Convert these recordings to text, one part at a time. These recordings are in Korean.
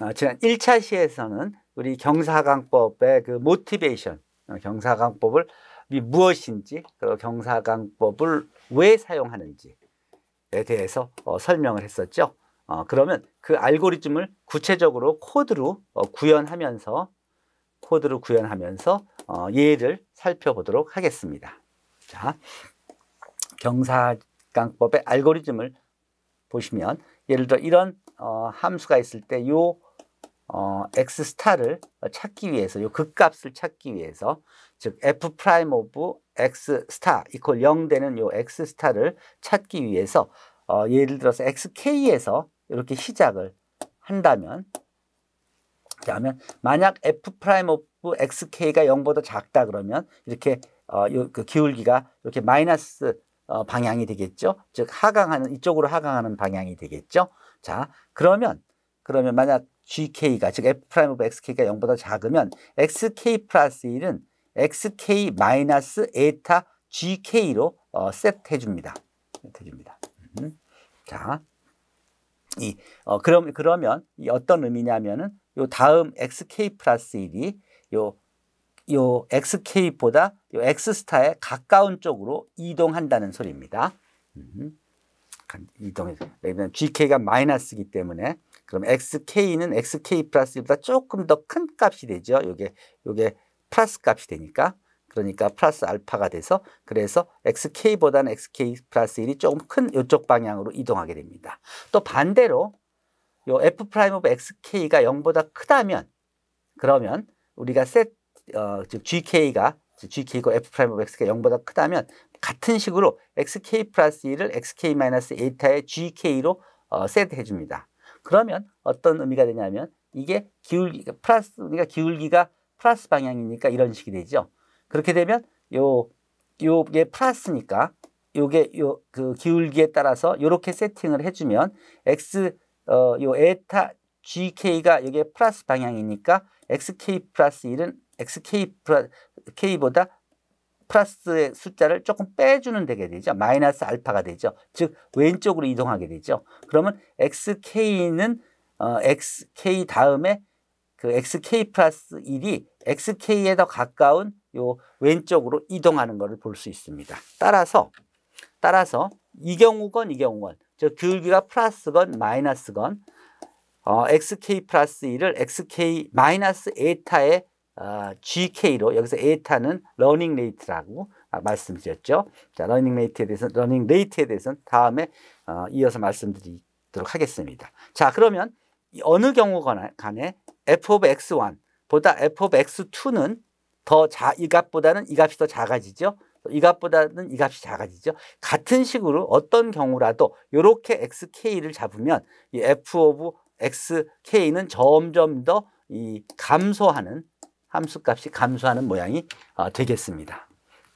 아, 지난 1차 시에서는 우리 경사강법의 그 모티베이션, 어, 경사강법을 무엇인지, 그리고 경사강법을 왜 사용하는지에 대해서 어, 설명을 했었죠. 어, 그러면 그 알고리즘을 구체적으로 코드로 어, 구현하면서 코드로 구현하면서 어, 예를 살펴보도록 하겠습니다. 자, 경사강법의 알고리즘을 보시면 예를 들어 이런 어, 함수가 있을 때 요 어, x 스타를 찾기 위해서 요 극값을 찾기 위해서 즉 f 프라임 오브 x 스타 이퀄 0 되는 요 x 스타를 찾기 위해서 어, 예를 들어서 xk에서 이렇게 시작을 한다면 그러면 만약 f 프라임 오브 xk가 0보다 작다 그러면 이렇게 어, 요, 그 기울기가 이렇게 마이너스 어, 방향이 되겠죠. 즉 하강하는 이쪽으로 하강하는 방향이 되겠죠. 자, 그러면 그러면 만약 GK가 즉 F 프라임 오브 XK가 0보다 작으면 XK 플러스 1은 XK 마이너스 에타 GK로 어, 세트해 줍니다. 세트해 줍니다. 음. 자, 이 어, 그럼 그러면 이 어떤 의미냐면은 요 다음 XK 플러스 1이 요요 XK보다 요 X스타에 가까운 쪽으로 이동한다는 소리입니다. 음. 이동해서 네, GK가 마이너스이기 때문에 그럼 XK는 XK 플러스 보다 조금 더 큰 값이 되죠. 요게 요게 플러스 값이 되니까 그러니까 플러스 알파가 돼서 그래서 XK보다는 XK 플러스 1이 조금 큰 요쪽 방향으로 이동하게 됩니다. 또 반대로 요 F 프라임 오브 XK가 0보다 크다면 그러면 우리가 셋 어, 즉 GK가 GK고 F 프라임 오브 x 가 0보다 크다면 같은 식으로 XK 플러스 1을 XK 마이너스 에타의 GK로 어, 세트해 줍니다. 그러면 어떤 의미가 되냐면 이게 기울기 플러스 그러니까 기울기가 플러스 방향이니까 이런 식이 되죠. 그렇게 되면 요 요게 플러스니까 요게 요 그 기울기에 따라서 요렇게 세팅을 해 주면 x 어 요 에타 GK가 요게 플러스 방향이니까 XK 플러스 1은 XK K보다 플러스의 숫자를 조금 빼주는 되게 되죠. 마이너스 알파가 되죠. 즉 왼쪽으로 이동하게 되죠. 그러면 XK는 어, XK 다음에 그 XK 플러스 1이 XK에 더 가까운 요 왼쪽으로 이동하는 것을 볼 수 있습니다. 따라서 따라서 이경우건 이경우건 저 기울기가 플러스건 마이너스건 어, XK 플러스 1을 XK 마이너스 에타에 아, GK로 여기서 에타는 러닝 레이트라고 말씀드렸죠. 자, 러닝 레이트에 대해서 러닝 레이트에 대해서는 다음에 어, 이어서 말씀드리도록 하겠습니다. 자, 그러면 어느 경우 거나 간에 f of x1 보다 f of x2는 더 자, 이 값보다는 이 값이 더 작아지죠. 이 값보다는 이 값이 작아지죠. 같은 식으로 어떤 경우라도 이렇게 xk를 잡으면 이 f of xk는 점점 더 이 감소하는 함수값이 감소하는 모양이 어, 되겠습니다.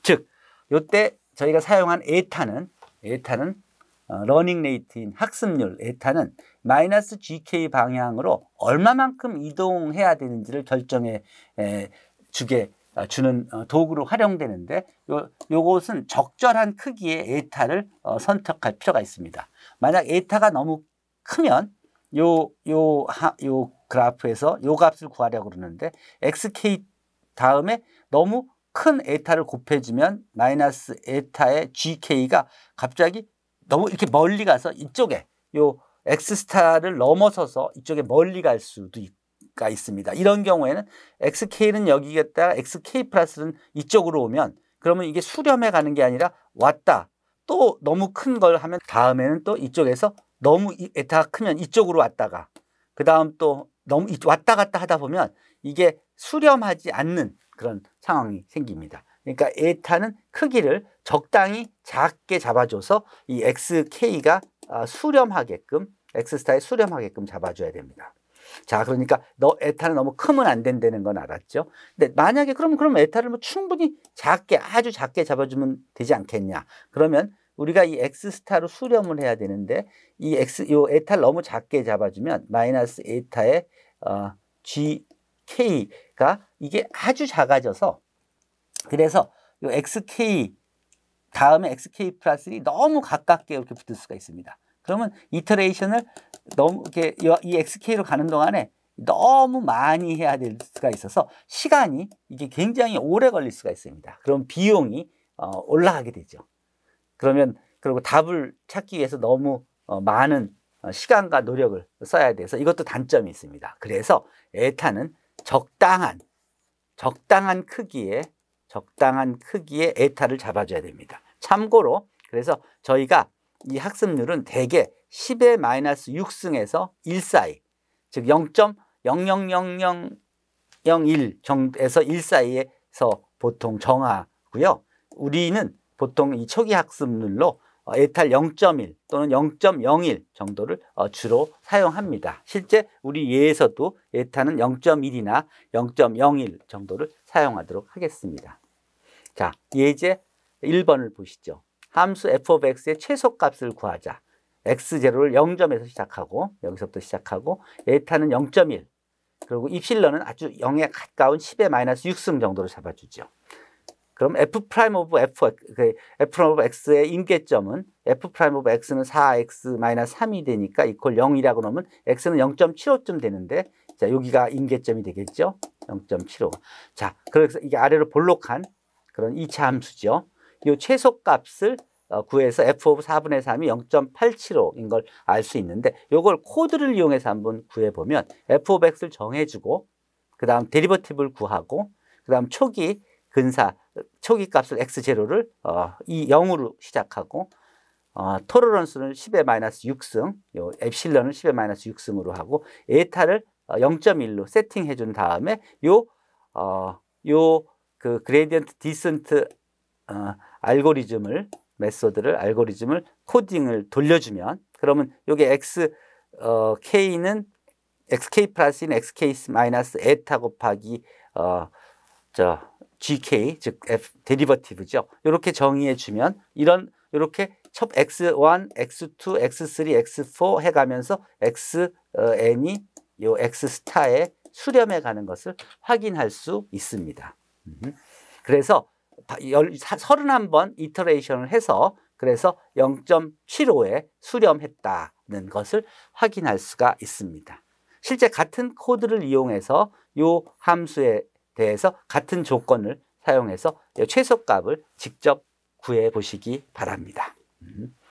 즉, 요때 저희가 사용한 에타는 에타는 어, 러닝 레이트인 학습률 에타는 마이너스 GK 방향으로 얼마만큼 이동해야 되는지를 결정해 에, 주게 어, 주는 어, 도구로 활용되는데 요, 요것은 적절한 크기의 에타를 어, 선택할 필요가 있습니다. 만약 에타가 너무 크면 요, 요, 하, 요 그래프에서 요 값을 구하려고 그러는데 xk 다음에 너무 큰 에타를 곱해주면 마이너스 에타의 gk가 갑자기 너무 이렇게 멀리 가서 이쪽에 요 x스타를 넘어서서 이쪽에 멀리 갈 수도 있고 가 있습니다. 이런 경우에는 xk는 여기겠다 가 xk 플러스는 이쪽으로 오면 그러면 이게 수렴해 가는 게 아니라 왔다 또 너무 큰 걸 하면 다음에는 또 이쪽에서 너무 에타가 크면 이쪽으로 왔다가 그 다음 또 너무 왔다 갔다 하다 보면 이게 수렴하지 않는 그런 상황이 생깁니다. 그러니까 에타는 크기를 적당히 작게 잡아줘서 이 XK가 아, 수렴하게끔 X스타에 수렴하게끔 잡아줘야 됩니다. 자, 그러니까 너 에타는 너무 크면 안 된다는 건 알았죠. 근데 만약에 그러면 그럼 에타를 뭐 충분히 작게 아주 작게 잡아주면 되지 않겠냐? 그러면 우리가 이 x스타로 수렴을 해야 되는데 이 x 요 에타를 너무 작게 잡아주면 마이너스 에타의 어, gk가 이게 아주 작아져서 그래서 요 xk 다음에 xk 플러스 1이 너무 가깝게 이렇게 붙을 수가 있습니다. 그러면 이터레이션을 너무 이렇게 이 xk로 가는 동안에 너무 많이 해야 될 수가 있어서 시간이 이게 굉장히 오래 걸릴 수가 있습니다. 그럼 비용이 어, 올라가게 되죠. 그러면 그리고 답을 찾기 위해서 너무 어, 많은 어, 시간과 노력을 써야 돼서 이것도 단점이 있습니다. 그래서 에타는 적당한 적당한 크기에 적당한 크기의 에타를 잡아줘야 됩니다. 참고로 그래서 저희가 이 학습률은 대개 10의 마이너스 6승에서 1 사이 즉 0.00001 정도에서 1 사이에서 보통 정하고요. 우리는 보통 이 초기 학습률로 어, 에탈 0.1 또는 0.01 정도를 어, 주로 사용합니다. 실제 우리 예에서도 에탄은 0.1이나 0.01 정도를 사용하도록 하겠습니다. 자, 예제 1번을 보시죠. 함수 f of x의 최소값을 구하자. x0를 0점에서 시작하고 여기서부터 시작하고 에타는 0.1 그리고 입실러는 아주 0에 가까운 10의 마이너스 6승 정도로 잡아주죠. 그럼 f 프라임 오브 f 그 f 프라임 오브 x의 임계점은 f 프라임 오브 x는 4x 3이 되니까 이퀄 0이라고 그러면 x는 0.75쯤 되는데 자, 여기가 임계점이 되겠죠? 0.75. 자, 그래서 이게 아래로 볼록한 그런 2차 함수죠. 이 최소값을 어, 구해서 f 오브 4분의 3이 0.875인 걸 알 수 있는데 이걸 코드를 이용해서 한번 구해보면 f 오브 x를 정해주고 그 다음 데리버티브를 구하고 그 다음 초기 근사 초기 값을 x 제로를 어, 이 0으로 시작하고 어, 토레런스는 10의 마이너스 6승, 요 엡실런을 10의 마이너스 6승으로 하고 에타를 0.1로 어, 세팅해 준 다음에 요요그 그레디언트 디센트 어, 알고리즘을 메소드를 알고리즘을 코딩을 돌려주면 그러면 요게 x 어, k는 xk 플러스인 xk 마이너스 에타 곱하기 어, 자, GK 즉 F 데리버티브죠. 이렇게 정의해 주면 이런 이렇게 첫 x1, x2, x3, x4 해 가면서 xn이 어, 요 x스타의 수렴해 가는 것을 확인할 수 있습니다. 그래서 31번 이터레이션을 해서 그래서 0.75에 수렴했다는 것을 확인할 수가 있습니다. 실제 같은 코드를 이용해서 요 함수의 대해서 같은 조건을 사용해서 최소값을 직접 구해 보시기 바랍니다. 음.